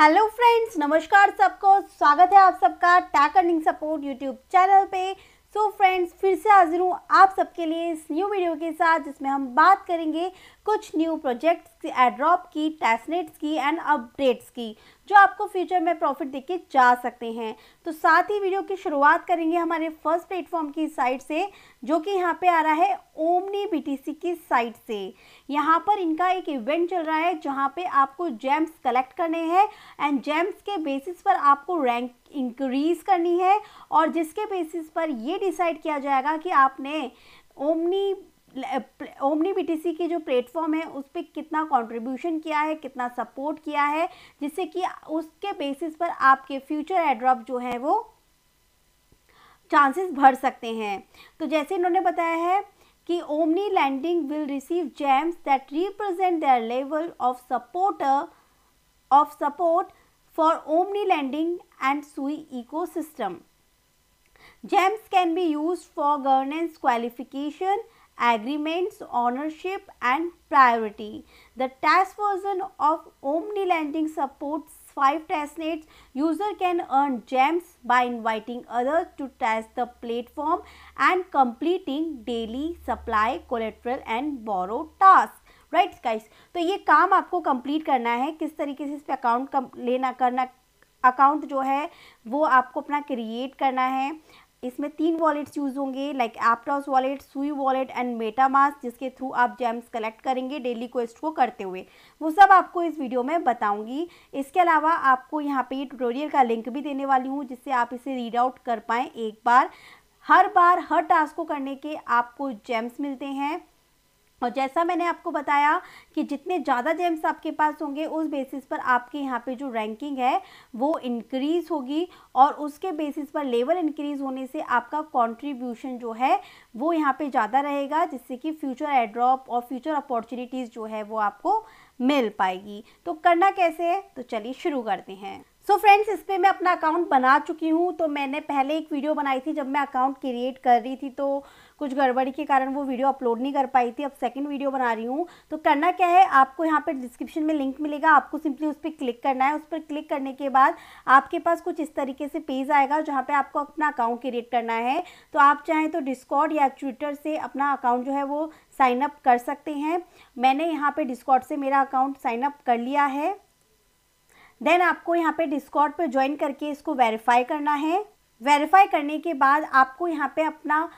Hello friends नमस्कार सबको स्वागत है आप सबका tech earning support YouTube channel पे सो so फ्रेंड्स फिर से हाजिर हूँ आप सबके लिए इस न्यू वीडियो के साथ जिसमें हम बात करेंगे कुछ न्यू प्रोजेक्ट्स की एड्रॉप की टेस्टनेट्स की एंड अपडेट्स की जो आपको फ्यूचर में प्रॉफिट देके जा सकते हैं तो साथ ही वीडियो की शुरुआत करेंगे हमारे फर्स्ट प्लेटफॉर्म की साइट से जो कि यहाँ पे आ रहा है ओमनी बीटीसी की साइट से यहाँ पर इनका एक इवेंट चल रहा है जहाँ पे आपको जेम्स कलेक्ट करने हैं एंड जेम्स के बेसिस पर आपको रैंक इंक्रीज़ करनी है और जिसके बेसिस पर ये डिसाइड किया जाएगा कि आपने ओमनी ओमनी बीटीसी की जो प्लेटफॉर्म है उस पर कितना कंट्रीब्यूशन किया है कितना सपोर्ट किया है जिससे कि उसके बेसिस पर आपके फ्यूचर एड्रॉप जो है वो चांसेस भर सकते हैं तो जैसे इन्होंने बताया है कि Omni landing will receive gems that represent their level of support of support for Omni landing and Sui eco system gems can be use for governance qualification agreements, ownership and priority. The TAS version of Omni Lending supports five test nets User can earn gems by inviting others to test the platform and completing daily supply, collateral and borrow tasks. Right right, guys तो ये काम आपको complete करना है किस तरीके से इस पर अकाउंट लेना करना अकाउंट जो है वो आपको अपना क्रिएट करना है इसमें तीन वॉलेट्स यूज़ होंगे like Aptos wallet Sui wallet and MetaMask जिसके थ्रू आप जेम्स कलेक्ट करेंगे डेली क्वेस्ट को करते हुए वो सब आपको इस वीडियो में बताऊंगी इसके अलावा आपको यहाँ पे ट्यूटोरियल का लिंक भी देने वाली हूँ जिससे आप इसे रीड आउट कर पाएँ एक बार हर बार हर टास्क को करने के आपको जेम्स मिलते हैं और जैसा मैंने आपको बताया कि जितने ज़्यादा जेम्स आपके पास होंगे उस बेसिस पर आपके यहाँ पे जो रैंकिंग है वो इंक्रीज़ होगी और उसके बेसिस पर लेवल इंक्रीज़ होने से आपका कंट्रीब्यूशन जो है वो यहाँ पे ज़्यादा रहेगा जिससे कि फ्यूचर एड्रॉप और फ्यूचर अपॉर्चुनिटीज़ जो है वो आपको मिल पाएगी तो करना कैसे है तो चलिए शुरू करते हैं सो so फ्रेंड्स इस पर मैं अपना अकाउंट बना चुकी हूँ तो मैंने पहले एक वीडियो बनाई थी जब मैं अकाउंट क्रिएट कर रही थी तो कुछ गड़बड़ी के कारण वो वीडियो अपलोड नहीं कर पाई थी अब सेकंड वीडियो बना रही हूँ तो करना क्या है आपको यहाँ पर डिस्क्रिप्शन में लिंक मिलेगा आपको सिंपली उस पर क्लिक करना है उस पर क्लिक करने के बाद आपके पास कुछ इस तरीके से पेज आएगा जहाँ पर आपको अपना अकाउंट क्रिएट करना है तो आप चाहें तो डिस्कॉट या ट्विटर से अपना अकाउंट जो है वो साइन अप कर सकते हैं मैंने यहाँ पर डिस्कॉट से मेरा अकाउंट साइन अप कर लिया है देन आपको यहाँ पे डिस्कॉट पे ज्वाइन करके इसको वेरीफाई करना है वेरीफाई करने के बाद आपको यहाँ पे अपना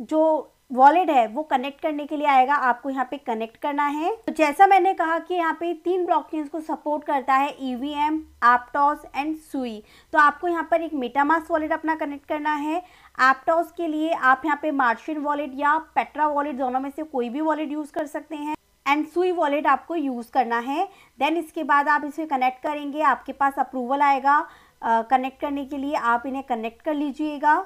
जो वॉलेट है वो कनेक्ट करने के लिए आएगा आपको यहाँ पे कनेक्ट करना है तो जैसा मैंने कहा कि यहाँ पे तीन ब्लॉकचेन्स को सपोर्ट करता है ईवीएम एप्टॉस एंड सुई तो आपको यहाँ पर एक मेटामास वॉलेट अपना कनेक्ट करना है एप्टॉस के लिए आप यहाँ पे मार्शिन वॉलेट या पेट्रा वॉलेट दोनों में से कोई भी वॉलेट यूज़ कर सकते हैं एंड सुई वॉलेट आपको यूज़ करना है देन इसके बाद आप इसे कनेक्ट करेंगे आपके पास अप्रूवल आएगा कनेक्ट uh, करने के लिए आप इन्हें कनेक्ट कर लीजिएगा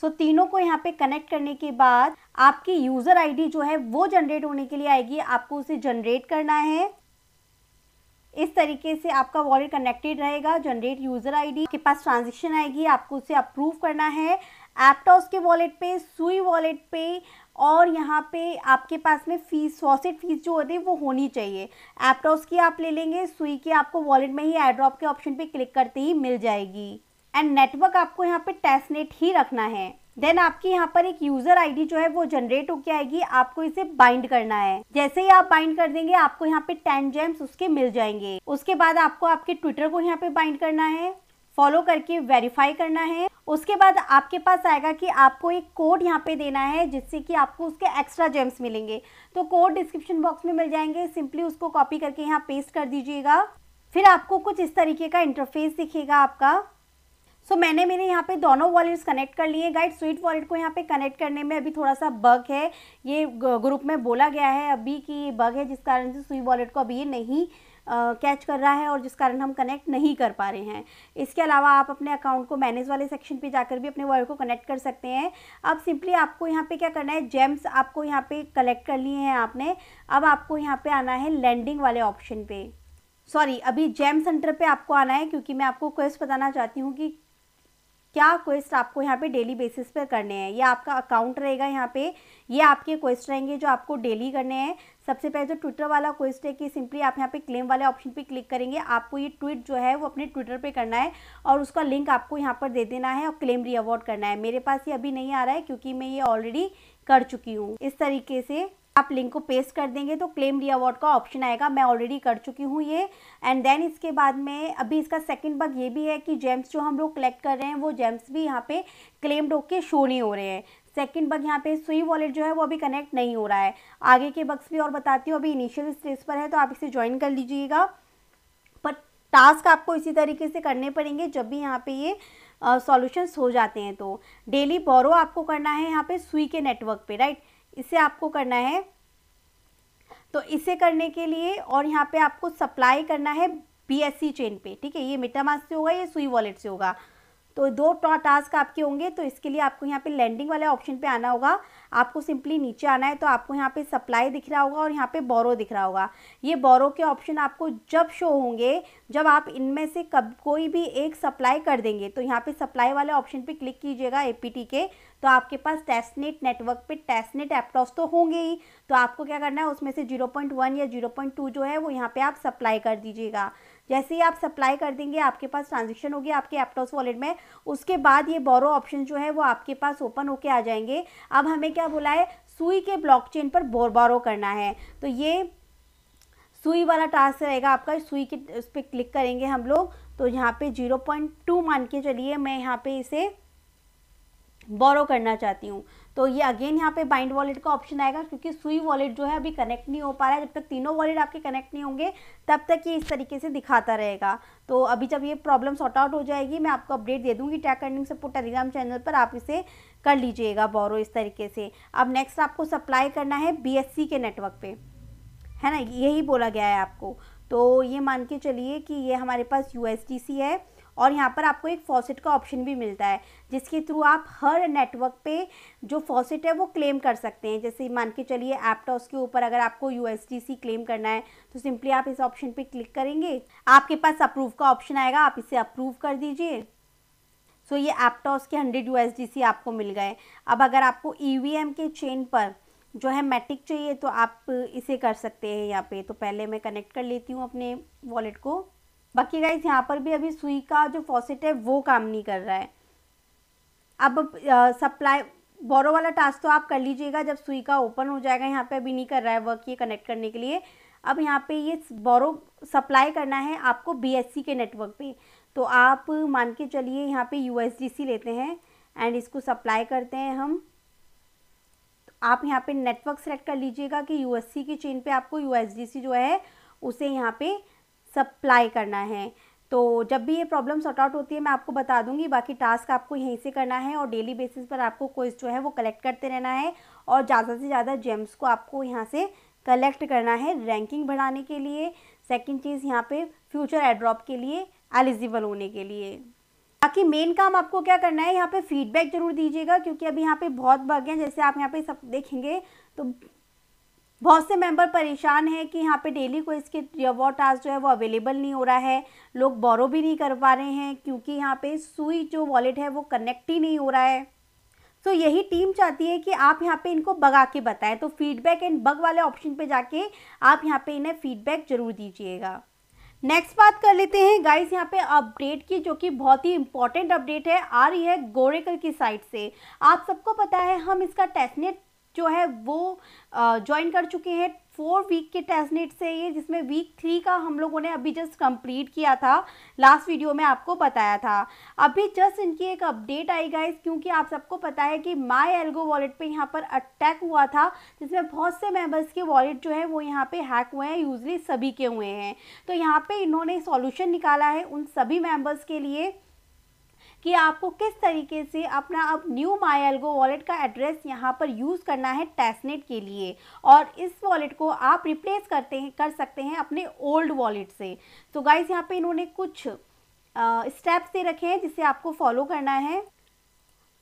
सो so, तीनों को यहाँ पे कनेक्ट करने के बाद आपकी यूज़र आईडी जो है वो जनरेट होने के लिए आएगी आपको उसे जनरेट करना है इस तरीके से आपका वॉलेट कनेक्टेड रहेगा जनरेट यूज़र आईडी के पास ट्रांजेक्शन आएगी आपको उसे अप्रूव करना है एपटॉस के वॉलेट पे सुई वॉलेट पे और यहाँ पे आपके पास में फीस सॉसेट फीस जो होती है वो होनी चाहिए एपटॉस की आप ले लेंगे सुई की आपको वॉलेट में ही एड्रॉप के ऑप्शन पे क्लिक करते ही मिल जाएगी एंड नेटवर्क आपको यहाँ पे टेस्टनेट ही रखना है देन आपकी यहाँ पर एक यूजर आईडी जो है वो जनरेट होके आएगी आपको इसे बाइंड करना है जैसे ही आप बाइंड कर देंगे आपको यहाँ पे टेन जेम्स उसके मिल जाएंगे उसके बाद आपको आपके ट्विटर को यहाँ पे बाइंड करना है फॉलो करके वेरीफाई करना है उसके बाद आपके पास आएगा कि आपको एक कोड यहाँ पे देना है जिससे कि आपको उसके एक्स्ट्रा जेम्स मिलेंगे तो कोड डिस्क्रिप्शन बॉक्स में मिल जाएंगे सिंपली उसको कॉपी करके यहाँ पेस्ट कर दीजिएगा फिर आपको कुछ इस तरीके का इंटरफेस दिखेगा आपका सो so, मैंने मेरे यहाँ पे दोनों वॉलेट्स कनेक्ट कर लिए गाइड स्वीट वॉलेट को यहाँ पे कनेक्ट करने में अभी थोड़ा सा बग है ये ग्रुप में बोला गया है अभी कि ये बग है जिस कारण से स्वीट वॉलेट को अभी ये नहीं कैच कर रहा है और जिस कारण हम कनेक्ट नहीं कर पा रहे हैं इसके अलावा आप अपने अकाउंट को मैनेज वाले सेक्शन पे जाकर भी अपने वॉलेट को कनेक्ट कर सकते हैं अब सिंपली आपको यहाँ पे क्या करना है जेम्स आपको यहाँ पे कलेक्ट कर लिए हैं आपने अब आपको यहाँ पे आना है लैंडिंग वाले ऑप्शन पे सॉरी अभी जेम सेंटर पे आपको आना है क्योंकि मैं आपको क्वेस्ट बताना चाहती हूँ कि क्या क्वेस्ट आपको यहाँ पे डेली बेसिस पर करने हैं ये आपका अकाउंट रहेगा यहाँ पे ये आपके क्वेस्ट रहेंगे जो आपको डेली करने हैं सबसे पहले जो तो ट्विटर वाला क्वेस्ट है कि सिंपली आप यहाँ पे क्लेम वाले ऑप्शन पे क्लिक करेंगे आपको ये ट्वीट जो है वो अपने ट्विटर पे करना है और उसका लिंक आपको यहाँ पर दे देना है और क्लेम रिअवॉर्ड करना है मेरे पास ये अभी नहीं आ रहा है क्योंकि मैं ये ऑलरेडी कर चुकी हूँ इस तरीके से आप लिंक को पेस्ट कर देंगे तो क्लेम अवार्ड का ऑप्शन आएगा मैं ऑलरेडी कर चुकी हूँ ये एंड देन इसके बाद में अभी इसका सेकंड बग ये भी है कि जेम्स जो हम लोग कलेक्ट कर रहे हैं वो जेम्स भी यहाँ पे क्लेम्ड होके शो नहीं हो रहे हैं सेकंड बग यहाँ पे सुई वॉलेट जो है वो अभी कनेक्ट नहीं हो रहा है आगे के बग्स भी और बताती हूँ अभी इनिशियल स्टेज पर है तो आप इसे ज्वाइन कर लीजिएगा पर टास्क आपको इसी तरीके से करने पड़ेंगे जब भी यहाँ पर ये सॉल्यूशंस हो जाते हैं तो डेली बोरो आपको करना है यहाँ पे सुई के नेटवर्क पे राइट इसे आपको करना है तो इसे करने के लिए और यहाँ पे आपको सप्लाई करना है बी चेन पे ठीक है ये मेटामास्क से होगा ये सुई वॉलेट से होगा तो दो टास्क आपके होंगे तो इसके लिए आपको यहाँ पे लैंडिंग वाले ऑप्शन पे आना होगा आपको सिंपली नीचे आना है तो आपको यहाँ पे सप्लाई दिख रहा होगा और यहाँ पे बोरो दिख रहा होगा ये बोरो के ऑप्शन आपको जब शो होंगे जब आप इनमें से कब कोई भी एक सप्लाई कर देंगे तो यहाँ पे सप्लाई वाले ऑप्शन पे क्लिक कीजिएगा एपीटी के तो आपके पास टेस्टनेट नेटवर्क पे टेस्टनेट एप्टॉस तो होंगे ही तो आपको क्या करना है उसमें से 0.1 या 0.2 जो है वो यहाँ पे आप सप्लाई कर दीजिएगा जैसे ही आप सप्लाई कर देंगे आपके पास ट्रांजेक्शन होगी आपके एपटॉस वॉलेट में उसके बाद ये बोरो ऑप्शन जो है वो आपके पास ओपन होके आ जाएंगे अब हमें क्या बोला है सुई के ब्लॉक पर बोर बोरो करना है तो ये सुई वाला टास्क रहेगा आपका सुई के उस पर क्लिक करेंगे हम लोग तो यहाँ पे 0.2 मान के चलिए मैं यहाँ पे इसे बोरो करना चाहती हूँ तो ये अगेन यहाँ पे बाइंड वॉलेट का ऑप्शन आएगा क्योंकि सुई वॉलेट जो है अभी कनेक्ट नहीं हो पा रहा है जब तक तीनों वॉलेट आपके कनेक्ट नहीं होंगे तब तक ये इस तरीके से दिखाता रहेगा तो अभी जब ये प्रॉब्लम सॉर्ट आउट हो जाएगी मैं आपको अपडेट दे दूँगी tech earning support Telegram channel पर आप इसे कर लीजिएगा बोरो इस तरीके से अब नेक्स्ट आपको सप्लाई करना है बी के नेटवर्क पर है ना यही बोला गया है आपको तो ये मान के चलिए कि ये हमारे पास यू है और यहाँ पर आपको एक फॉसेट का ऑप्शन भी मिलता है जिसके थ्रू आप हर नेटवर्क पे जो फॉसेट है वो क्लेम कर सकते हैं जैसे मान के चलिए एपटॉस के ऊपर अगर आपको यू क्लेम करना है तो सिंपली आप इस ऑप्शन पर क्लिक करेंगे आपके पास अप्रूव का ऑप्शन आएगा आप इसे अप्रूव कर दीजिए सो so, ये एपटॉस के हंड्रेड यू आपको मिल गए अब अगर आपको ई e के चेन पर जो है मैटिक चाहिए तो आप इसे कर सकते हैं यहाँ पे तो पहले मैं कनेक्ट कर लेती हूँ अपने वॉलेट को बाकी गाइज यहाँ पर भी अभी सुई का जो फॉसेट है वो काम नहीं कर रहा है अब सप्लाई बोरो वाला टास्क तो आप कर लीजिएगा जब सुई का ओपन हो जाएगा यहाँ पे अभी नहीं कर रहा है वर्क ये कनेक्ट करने के लिए अब यहाँ पे ये बोरो सप्लाई करना है आपको बी के नेटवर्क पे तो आप मान के चलिए यहाँ पे यू लेते हैं एंड इसको सप्लाई करते हैं हम तो आप यहाँ पे नेटवर्क सेलेक्ट कर लीजिएगा कि यू की चेन पे आपको यू जो है उसे यहाँ पे सप्लाई करना है तो जब भी ये प्रॉब्लम सॉर्ट आउट होती है मैं आपको बता दूंगी बाकी टास्क आपको यहीं से करना है और डेली बेसिस पर आपको कोइज जो है वो कलेक्ट करते रहना है और ज़्यादा से ज़्यादा जेम्स को आपको यहाँ से कलेक्ट करना है रैंकिंग बढ़ाने के लिए सेकंड चीज़ यहाँ पे फ्यूचर एड्रॉप के लिए एलिजिबल होने के लिए बाकी मेन काम आपको क्या करना है यहाँ पर फीडबैक जरूर दीजिएगा क्योंकि अभी यहाँ पर बहुत बग हैं जैसे आप यहाँ पर सब देखेंगे तो बहुत से मेंबर परेशान हैं कि यहाँ पे डेली को इसके रिवॉर टास्क जो है वो अवेलेबल नहीं हो रहा है लोग बोरो भी नहीं कर पा रहे हैं क्योंकि यहाँ पे सुई जो वॉलेट है वो कनेक्ट ही नहीं हो रहा है तो यही टीम चाहती है कि आप यहाँ पे इनको बगा के बताएं तो फीडबैक एंड बग वाले ऑप्शन पे जाके आप यहाँ पे इन्हें फीडबैक जरूर दीजिएगा नेक्स्ट बात कर लेते हैं गाइस यहाँ पे अपडेट की जो कि बहुत ही इंपॉर्टेंट अपडेट है आ रही है गोरेकल की साइट से आप सबको पता है हम इसका टेस्टनेट जो है वो ज्वाइन कर चुके हैं फोर वीक के टेस्ट नेट से ये जिसमें वीक थ्री का हम लोगों ने अभी जस्ट कंप्लीट किया था लास्ट वीडियो में आपको बताया था अभी जस्ट इनकी एक अपडेट आई गाइस क्योंकि आप सबको पता है कि माय एल्गो वॉलेट पे यहाँ पर अटैक हुआ था जिसमें बहुत से मेंबर्स के वॉलेट जो है वो यहाँ पे हैक हुए हैं यूजली सभी के हुए हैं तो यहाँ पर इन्होंने सॉल्यूशन निकाला है उन सभी मेम्बर्स के लिए कि आपको किस तरीके से अपना अब न्यू माई एल्गो वॉलेट का एड्रेस यहाँ पर यूज़ करना है टेस्टनेट के लिए और इस वॉलेट को आप रिप्लेस करते हैं कर सकते हैं अपने ओल्ड वॉलेट से तो गाइज यहाँ पे इन्होंने कुछ स्टेप्स दे रखे हैं जिसे आपको फॉलो करना है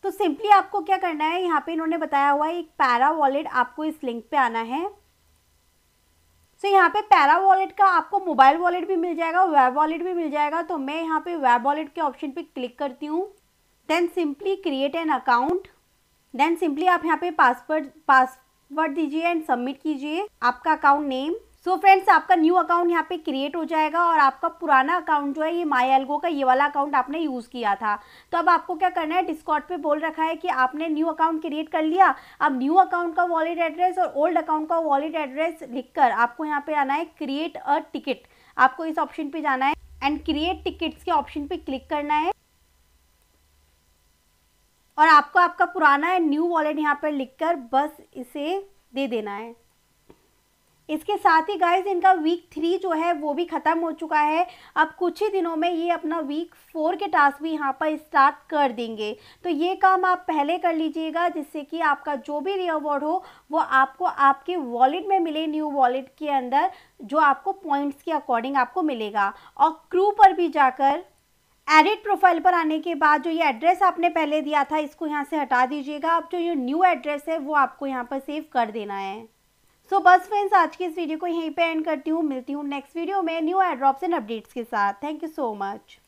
तो सिंपली आपको क्या करना है यहाँ पे इन्होंने बताया हुआ है एक पैरा वॉलेट आपको इस लिंक पे आना है सो so, यहाँ पे पैरा वॉलेट का आपको मोबाइल वॉलेट भी मिल जाएगा वेब वॉलेट भी मिल जाएगा तो मैं यहाँ पे वेब वॉलेट के ऑप्शन पे क्लिक करती हूँ then simply create an account then simply आप यहाँ पे पासवर्ड पासवर्ड दीजिए एंड सबमिट कीजिए आपका account name so so friends आपका न्यू अकाउंट यहाँ पे क्रिएट हो जाएगा और आपका पुराना अकाउंट जो है ये माई एल्गो का ये वाला अकाउंट आपने यूज़ किया था तो अब आपको क्या करना है डिस्कॉट पे बोल रखा है कि आपने न्यू अकाउंट क्रिएट कर लिया अब न्यू अकाउंट का वॉलेट एड्रेस और ओल्ड अकाउंट का वॉलेट एड्रेस लिखकर आपको यहाँ पे आना है क्रिएट अ टिकट आपको इस ऑप्शन पे जाना है एंड क्रिएट टिकट्स के ऑप्शन पे क्लिक करना है और आपको आपका पुराना न्यू वॉलेट यहाँ पर लिख कर बस इसे दे देना है इसके साथ ही गाइज इनका वीक थ्री जो है वो भी ख़त्म हो चुका है अब कुछ ही दिनों में ये अपना वीक फोर के टास्क भी यहाँ पर स्टार्ट कर देंगे तो ये काम आप पहले कर लीजिएगा जिससे कि आपका जो भी रिवॉर्ड हो वो आपको आपके वॉलेट में मिले न्यू वॉलेट के अंदर जो आपको पॉइंट्स के अकॉर्डिंग आपको मिलेगा और क्रू पर भी जाकर एडिट प्रोफाइल पर आने के बाद जो ये एड्रेस आपने पहले दिया था इसको यहाँ से हटा दीजिएगा अब जो ये न्यू एड्रेस है वो आपको यहाँ पर सेव कर देना है सो बस फ्रेंड्स आज की इस वीडियो को यहीं पे एंड करती हूँ मिलती हूँ नेक्स्ट वीडियो में न्यू एड्रॉप्स एंड अपडेट्स के साथ थैंक यू सो मच